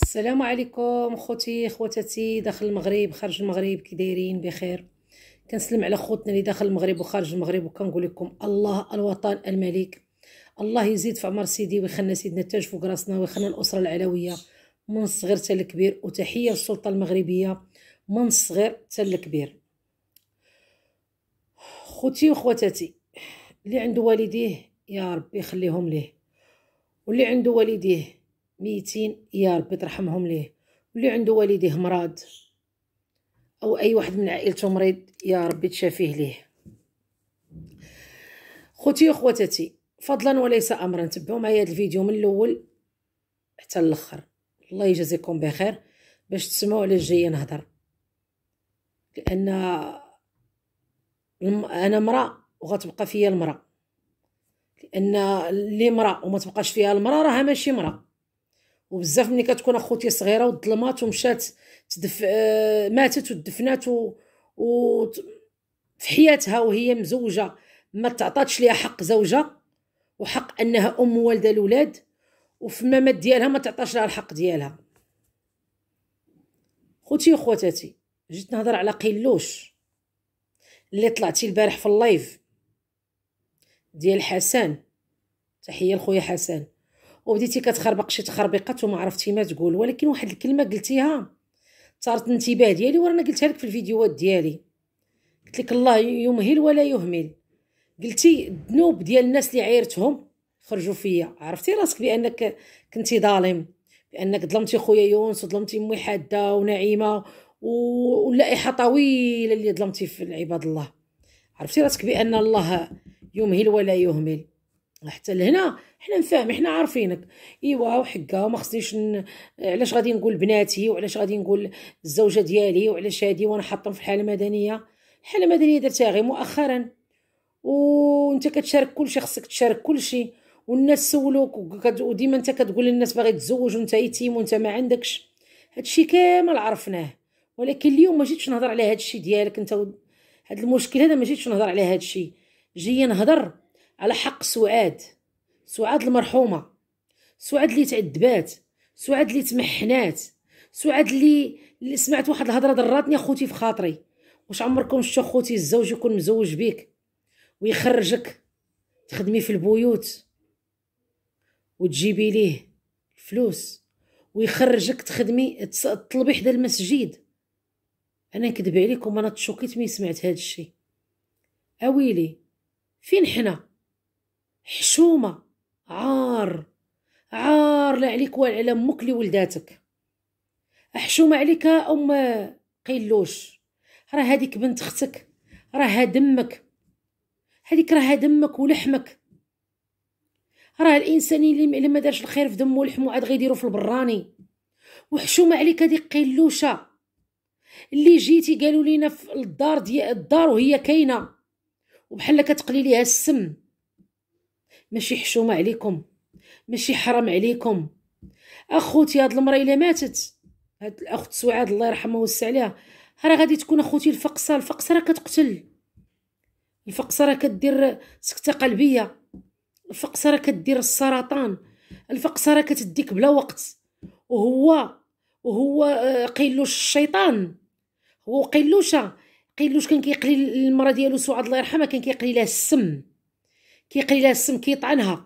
السلام عليكم خوتي خواتاتي داخل المغرب خارج المغرب كي دايرين بخير كنسلم على خوتنا اللي داخل المغرب وخارج المغرب وكنقول لكم الله الوطن الملك الله يزيد في عمر سيدي ويخلنا سيدنا التاج فوق راسنا ويخلنا الاسره العلويه من الصغير حتى الكبير وتحيه للسلطه المغربيه من الصغير حتى الكبير خوتي وخواتاتي اللي عنده والديه يا ربي يخليهم ليه واللي عنده والديه ميتين يا ربي ترحمهم ليه واللي عنده والديه مراد او اي واحد من عائلته مريض يا ربي تشافيه ليه خوتي وخواتاتي فضلا وليس امرا تبعوا معايا هذا الفيديو من الاول حتى الاخر الله يجازيكم بخير باش تسمعوا علاش جايه نهضر لان انا مرا وغتبقى فيا المراه لان اللي مرا وما تبقاش فيها المراه راها ماشي مرا وبزاف ملي كتكون اخوتي صغيره وظلمات ومشات تدف آه، ماتت ودفنات و... و في حياتها وهي مزوجه ما تعطاتش ليها حق زوجه وحق انها ام والده الاولاد وفي الممات ديالها ما تعطاش لها الحق ديالها خوتي وخواتاتي جيت نهضر على قيلوش اللي طلعتي البارح في اللايف ديال حسن تحيه لخويا حسن وبديتي كتخربق شي تخربيقات وما عرفتي ما تقول ولكن واحد الكلمه قلتيها ثارت الانتباه ديالي وانا قلتها لك في الفيديوهات ديالي قلت لك الله يمهل ولا يهمل قلتي الذنوب ديال الناس اللي عيرتهم خرجوا فيا عرفتي راسك بانك كنتي ظالم بانك ظلمتي خويا يونس وظلمتي امي حاده ونعيمه واللائحه طويله اللي ظلمتي في عباد الله عرفتي راسك بان الله يمهل ولا يهمل حتى لهنا حنا نفهم حنا عارفينك ايوا وحكا وما خصنيش ن... علاش غادي نقول بناتي وعلاش غادي نقول الزوجه ديالي وعلاش هادي وانا حاطهم في الحاله المدنيه الحاله المدنيه درتها غير مؤخرا وانت كتشارك كلشي خصك تشارك كلشي والناس سولوك وديما انت كتقول للناس باغي تزوج وانت يتيم وانت ما عندكش هادشي كامل عرفناه ولكن اليوم ما جيتش نهضر على هادشي ديالك انت هاد المشكل هذا ما جيتش نهضر على هادشي جي نهضر على حق سعاد سعاد المرحومه سعاد اللي تعذبات سعاد اللي تمحنات سعاد اللي, اللي سمعت واحد الهضره ضراتني اخوتي في خاطري واش عمركم شتو خوتي الزوج يكون مزوج بيك ويخرجك تخدمي في البيوت وتجيبي ليه الفلوس ويخرجك تخدمي تطلبي حدا المسجد انا نكذب عليكم انا تشوكيت مي سمعت هذا الشيء اويلي فين حنا حشومه عار عار لا عليك ولا على امك لي ولداتك حشومه عليك ام قيلوش راه هذيك بنت اختك راها دمك هذيك راها دمك ولحمك راه الانسان اللي ما دارش الخير في دمه ولحمه عاد غيديرو في البراني وحشومه عليك هذيك قيلوشه اللي جيتي قالوا لينا في الدار ديال الدار وهي كاينه وبحال كتقلي ليها السم ماشي حشومه عليكم ماشي حرام عليكم اخوتي هاد المراه الا ماتت هاد الاخت سعاد الله يرحمها ويوسع عليها راه غادي تكون اخوتي الفقصه الفقصه راه كتقتل الفقصه راه كدير سكته قلبيه الفقصه راه كدير السرطان الفقصه راه كتديك بلا وقت وهو وهو آه، قيلوش الشيطان هو قيلوشه قيلوش كان كيقلي المراه ديالو سعاد الله يرحمها كان كيقلي لها السم كيقري لها السم كيطعنها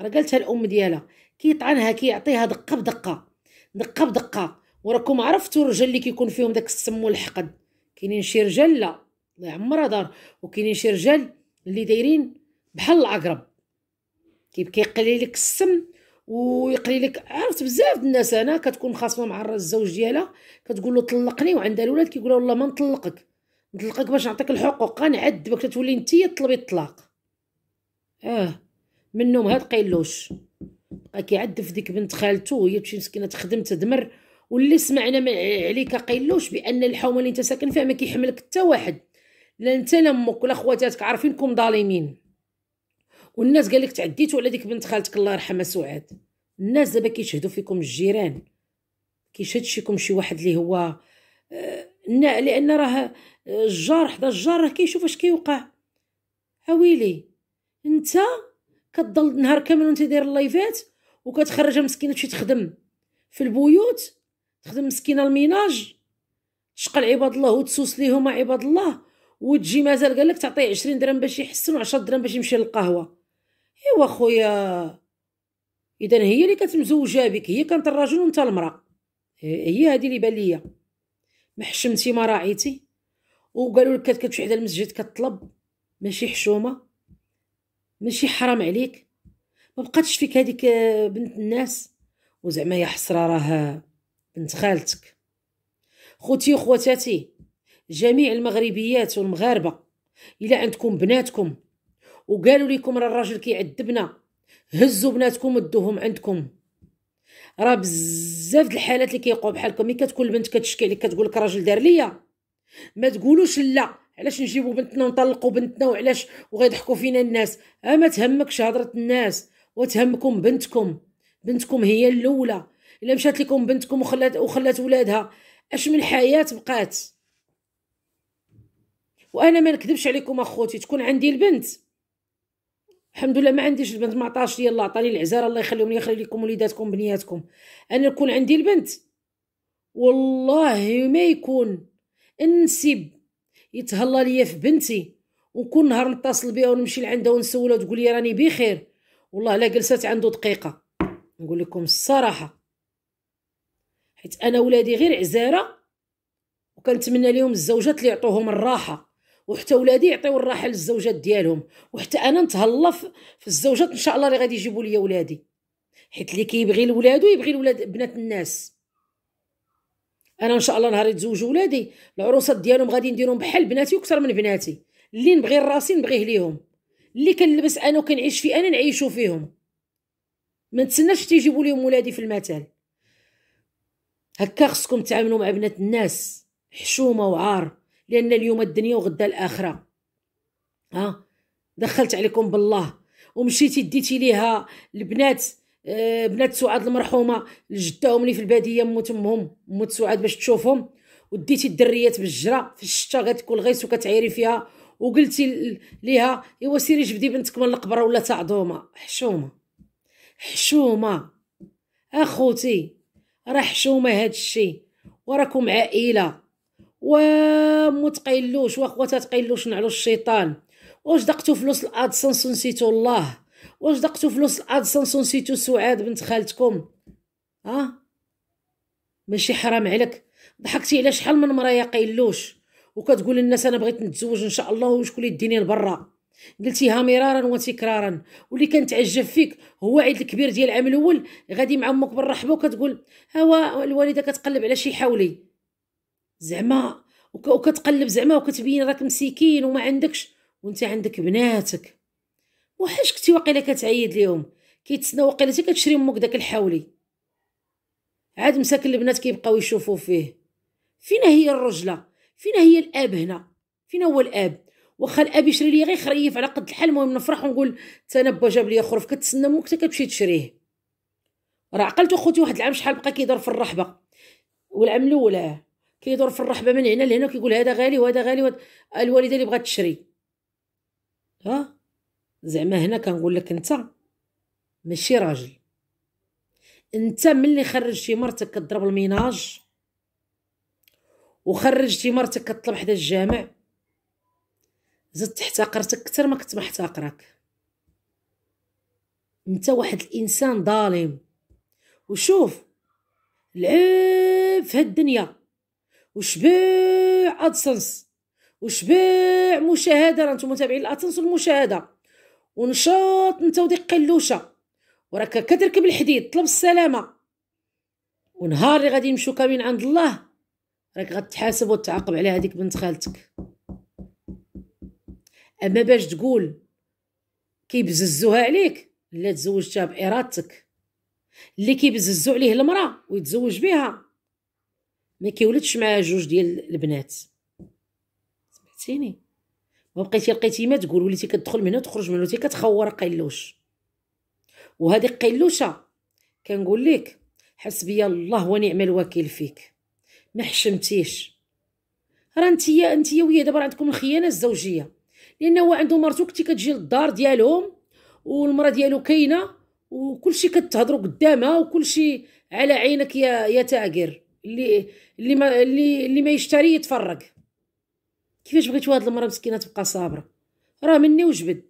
راه قالتها الام ديالها كيطعنها كيعطيها دقه بدقه دقه بدقه وراكم عرفتوا الرجال اللي كيكون فيهم داك السم والحقد كاينين شي رجال لا الله يعمرها دار وكاينين شي رجال اللي دايرين بحال العقرب كيقلي لك السم ويقلي لك عرفت بزاف الناس انا كتكون خاصمه مع الزوج ديالها كتقول له طلقني وعندها الولاد كيقول والله ما نطلقك نطلقك باش نعطيك الحقوق غنعذبك تولي انت تطلبي الطلاق اه منهم هاد قيلوش بقى كيعدف ديك بنت خالته وهي تمشي مسكينه تخدم تدمر واللي سمعنا عليك قيلوش بان الحومه اللي انت ساكن فيها ما كيحملك حتى واحد لا انت لا امك ولا خواتاتك عارفينكم ظالمين والناس قال لك تعديتوا على ديك بنت خالتك الله يرحمها سعاد الناس دابا كيشهدوا فيكم الجيران كيشهد فيكم شي واحد اللي هو آه، لان راه آه، الجار حدا الجار راه كيشوف اش كيوقع اويلي انت كتضل نهار كامل وانت داير اللايفات وكتخرج مسكينه تمشي تخدم في البيوت تخدم مسكينه الميناج تشقى عباد الله وتسوس ليهم عباد الله وتجي مازال قال لك تعطيه 20 درهم باش يحسن و10 درهم باش يمشي للقهوه ايوا خويا اذا هي اللي كتمزوجا بك هي كانت الرجل وانت المراه هي هذه اللي بان ليا محشمتي مراعيتي وقالوا لك كتمشي حدا المسجد كطلب ماشي حشومه ماشي حرام عليك ما بقاتش فيك هذيك آه، بنت الناس وزعما يا حسره راه آه، بنت خالتك خوتي وخواتاتي جميع المغربيات والمغاربه الا عندكم بناتكم وقالوا لكم راه الراجل كيعذبنا هزوا بناتكم ودوهم عندكم راه بزاف د الحالات اللي كيوقعوا بحالكم ملي كتكون البنت كتشكي عليك كتقول لك راجل دار ليا ما تقولوش لا علاش نجيبو بنتنا ونطلقو بنتنا وعلاش وغيضحكو فينا الناس اما ما تهمكش هضره الناس وتهمكم بنتكم بنتكم هي الاولى الا مشات لكم بنتكم وخلات وخلات ولادها اش من حياه بقات وانا ما نكذبش عليكم اخوتي تكون عندي البنت الحمد لله ما عنديش البنت ما عطاش لي الله عطاني العزار الله يخليهم لي يخلي لكم وليداتكم بنياتكم انا نكون عندي البنت والله ما يكون انسب يتهلا ليا في بنتي وكل نهار نتصل بها ونمشي لعندها ونسولها وتقول لي راني بخير والله لا جلست عنده دقيقه نقول لكم الصراحه حيت انا ولادي غير عزاره وكنتمنى لهم الزوجات اللي يعطوهم الراحه وحتى ولادي يعطيو الراحه للزوجات ديالهم وحتى انا نتهلا في الزوجات ان شاء الله اللي غادي يجيبوا لي ولادي حيت اللي كيبغي الولاد يبغي الولاد بنات الناس انا ان شاء الله نهار يتزوجوا ولادي العروسات ديالهم غادي نديرهم بحال بناتي وكثر من بناتي اللي نبغي لراسي نبغيه ليهم اللي كنلبس انا وكنعيش فيه انا نعيشو فيهم ما نتسناش تيجيبوا ليهم ولادي في المثل هكا خصكم تعاملوا مع بنات الناس حشومه وعار لان اليوم الدنيا وغدا الاخره ها دخلت عليكم بالله ومشيتي ديتي ليها البنات آه، بنات سعاد المرحومه جداهم لي في الباديه موت امهم موت سعاد باش تشوفهم وديتي الدريات بالجره في الشتا غتكون غيس وكتعيري فيها وقلتي ليها ايوا سيري جبدي بنتك من القبره ولا تعظومه حشومه حشومه اخوتي راه حشومه هاد الشيء وراكم عائله ومو تقيلوش واخواتها تقيلوش نعلو الشيطان واش دقتو فلوس الادسنس نسيتو الله واش دقتوا فلوس الادسنس ونسيتو سعاد بنت خالتكم ها أه؟ ماشي حرام عليك ضحكتي على شحال من مرايا قيلوش وكتقول للناس انا بغيت نتزوج ان شاء الله وشكون اللي يديني لبرا قلتيها مرارا وتكرارا واللي كنتعجب فيك هو عيد الكبير ديال العام الاول غادي مع امك بالرحبه وكتقول هو الوالده كتقلب على شي حولي زعما وكتقلب زعما وكتبين راك مسكين وما عندكش وانت عندك بناتك وحش كنتي واقيلا كتعيد ليهم كيتسنى واقيلا تي كتشري امك داك الحولي عاد مساكن البنات كيبقاو يشوفوا فيه فينا هي الرجله فينا هي الاب هنا فينا هو الاب واخا الاب يشري لي غير خريف على قد الحال المهم نفرح ونقول تنبا جاب لي خروف كتسنى موك حتى كتمشي تشريه راه عقلت اخوتي واحد العام شحال بقى كيدور في الرحبه والعام الاول كيدور في الرحبه من هنا لهنا كيقول هذا غالي وهذا غالي وهذا الوالده اللي بغات تشري ها زعما هنا كنقول لك انت ماشي راجل انت ملي خرجتي مرتك كضرب الميناج وخرجتي مرتك كطلب حدا الجامع زدت احتقرتك كتر ما كنت محتقرك انت واحد الانسان ظالم وشوف العيب في هالدنيا وشبيع ادسنس وشبيع مشاهده انتم متابعين الادسنس والمشاهده ونشاط انت وديك قلوشه وراك كتركب الحديد طلب السلامه ونهار اللي غادي يمشوا كاملين عند الله راك غتحاسب وتعاقب على هذيك بنت خالتك اما باش تقول كيبززوها عليك لا تزوجتها بارادتك اللي كيبززو عليه المراه ويتزوج بها ما كيولدش معاها جوج ديال البنات سمعتيني ما بقيتي لقيتي ما تقول وليتي كتدخل من هنا وتخرج من هنا كتخور قيلوش وهذه قيلوشه كنقول لك حسبي الله ونعم الوكيل فيك ما حشمتيش راه انتيا انتيا ويا دابا عندكم الخيانه الزوجيه لان هو عنده مرتو كنتي كتجي للدار ديالهم والمراه ديالو كاينه وكلشي كتهضروا قدامها وكلشي على عينك يا يا تاجر اللي اللي ما اللي, اللي ما يشتري يتفرق كيفاش بغيتو هاد المراه مسكينه تبقى صابره راه مني وجبد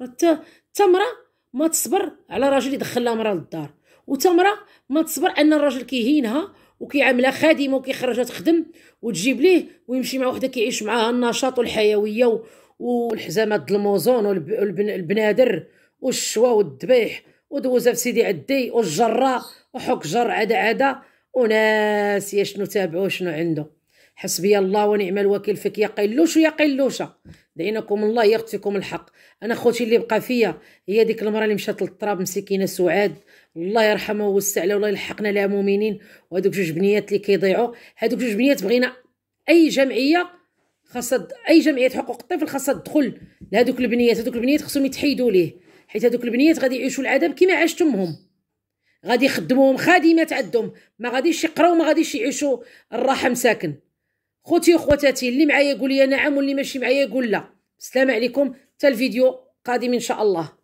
حتى تمرة ما تصبر على راجل يدخل لها مرا للدار وتمرة ما تصبر ان الراجل كيهينها وكيعاملها خادمه وكيخرجها تخدم وتجيب ليه ويمشي مع وحده كيعيش معاها النشاط والحيويه والحزامات الموزون والبنادر والشوا والذبيح ودوزها في سيدي عدي والجره وحك جر عدا عدا وناس شنو تابعو شنو عنده حسبي الله ونعم الوكيل فيك يا قيلوش يا قيلوشه دعينكم الله فيكم الحق انا خوتي اللي بقى فيا هي ديك المراه اللي مشات للتراب مسكينه سعاد الله يرحمها ويوسع عليها والله يلحقنا لها مؤمنين وهذوك جوج بنيات اللي كيضيعوا هذوك جوج بنيات بغينا اي جمعيه خاصة اي جمعيه حقوق الطفل خاصها تدخل لهذوك البنيات هذوك البنيات خصهم يتحيدوا ليه حيت هذوك البنيات غادي يعيشوا العذاب كما عاشت امهم غادي يخدموهم خادمات عندهم ما غاديش يقراو ما غاديش يعيشوا الراحه مساكن خوتي وخواتاتي اللي معايا يقول لي نعم واللي ماشي معايا يقول لا السلام عليكم حتى الفيديو قادم ان شاء الله